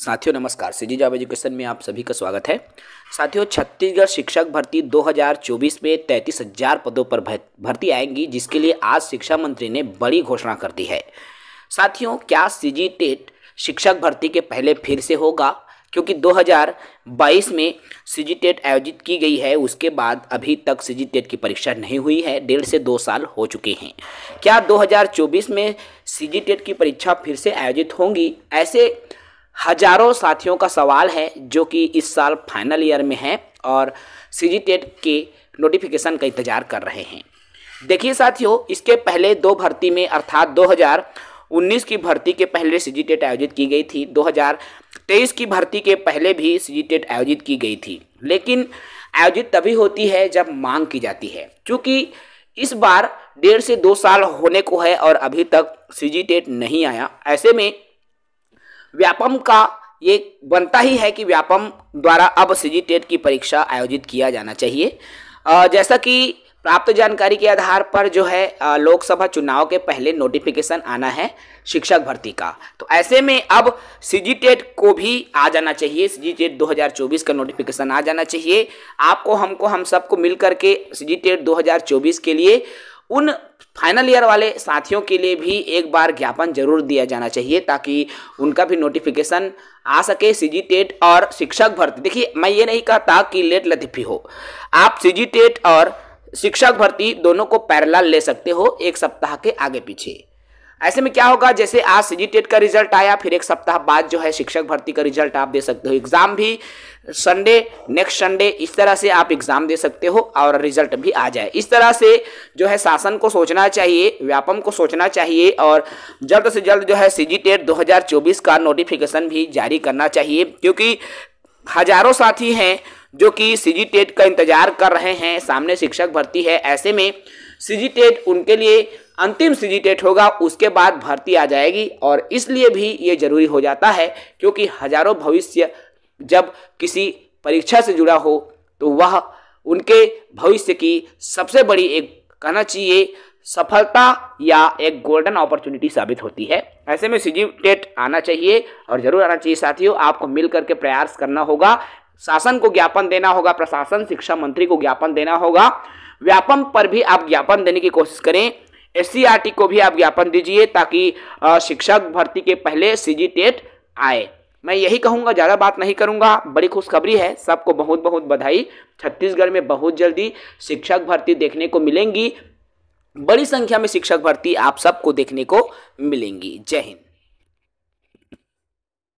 साथियों नमस्कार सी जी जाब एजुकेशन में आप सभी का स्वागत है साथियों छत्तीसगढ़ शिक्षक भर्ती 2024 में तैंतीस हजार पदों पर भर्ती आएंगी जिसके लिए आज शिक्षा मंत्री ने बड़ी घोषणा कर दी है साथियों क्या सी जी टेट शिक्षक भर्ती के पहले फिर से होगा क्योंकि 2022 में सी जी टेट आयोजित की गई है उसके बाद अभी तक सी जी टेट की परीक्षा नहीं हुई है डेढ़ से दो साल हो चुके हैं क्या 2024 में सी जी टेट की परीक्षा फिर से आयोजित होंगी ऐसे हजारों साथियों का सवाल है जो कि इस साल फाइनल ईयर में है और सी जी टेट के नोटिफिकेशन का इंतजार कर रहे हैं देखिए साथियों इसके पहले दो भर्ती में अर्थात 2019 की भर्ती के पहले सी जी टेट आयोजित की गई थी 2023 की भर्ती के पहले भी सी जी टेट आयोजित की गई थी लेकिन आयोजित तभी होती है जब मांग की जाती है क्योंकि इस बार डेढ़ से दो साल होने को है और अभी तक सी जी टेट नहीं आया ऐसे में व्यापम का ये बनता ही है कि व्यापम द्वारा अब सी टेट की परीक्षा आयोजित किया जाना चाहिए जैसा कि प्राप्त जानकारी के आधार पर जो है लोकसभा चुनाव के पहले नोटिफिकेशन आना है शिक्षक भर्ती का तो ऐसे में अब सी टेट को भी आ जाना चाहिए सी टेट 2024 का नोटिफिकेशन आ जाना चाहिए आपको हमको हम सबको मिल करके सी टेट 2024 के लिए उन फाइनल ईयर वाले साथियों के लिए भी एक बार ज्ञापन जरूर दिया जाना चाहिए ताकि उनका भी नोटिफिकेशन आ सके सी जी टेट और शिक्षक भर्ती देखिए मैं ये नहीं कहता कि लेट लतीफ़ी हो आप सी जी टेट और शिक्षक भर्ती दोनों को पैरेलल ले सकते हो एक सप्ताह के आगे पीछे ऐसे में क्या होगा जैसे आज सी टेट e का रिजल्ट आया फिर एक सप्ताह बाद जो है शिक्षक भर्ती का रिजल्ट आप दे सकते हो एग्जाम भी संडे नेक्स्ट संडे इस तरह से आप एग्जाम दे सकते हो और रिजल्ट भी आ जाए इस तरह से जो है शासन को सोचना चाहिए व्यापम को सोचना चाहिए और जल्द से जल्द जो है सी जी टेट दो का नोटिफिकेशन भी जारी करना चाहिए क्योंकि हजारों साथी हैं जो कि सी जी टेट का इंतजार कर रहे हैं सामने शिक्षक भर्ती है ऐसे में सीजी टेट उनके लिए अंतिम सी टेट होगा उसके बाद भर्ती आ जाएगी और इसलिए भी ये जरूरी हो जाता है क्योंकि हजारों भविष्य जब किसी परीक्षा से जुड़ा हो तो वह उनके भविष्य की सबसे बड़ी एक कहना चाहिए सफलता या एक गोल्डन अपॉर्चुनिटी साबित होती है ऐसे में सीजी टेट आना चाहिए और जरूर आना चाहिए साथियों आपको मिल करके प्रयास करना होगा शासन को ज्ञापन देना होगा प्रशासन शिक्षा मंत्री को ज्ञापन देना होगा व्यापम पर भी आप ज्ञापन देने की कोशिश करें एस e को भी आप ज्ञापन दीजिए ताकि शिक्षक भर्ती के पहले सी आए मैं यही कहूँगा ज़्यादा बात नहीं करूँगा बड़ी खुशखबरी है सबको बहुत बहुत बधाई छत्तीसगढ़ में बहुत जल्दी शिक्षक भर्ती देखने को मिलेंगी बड़ी संख्या में शिक्षक भर्ती आप सबको देखने को मिलेंगी जय हिंद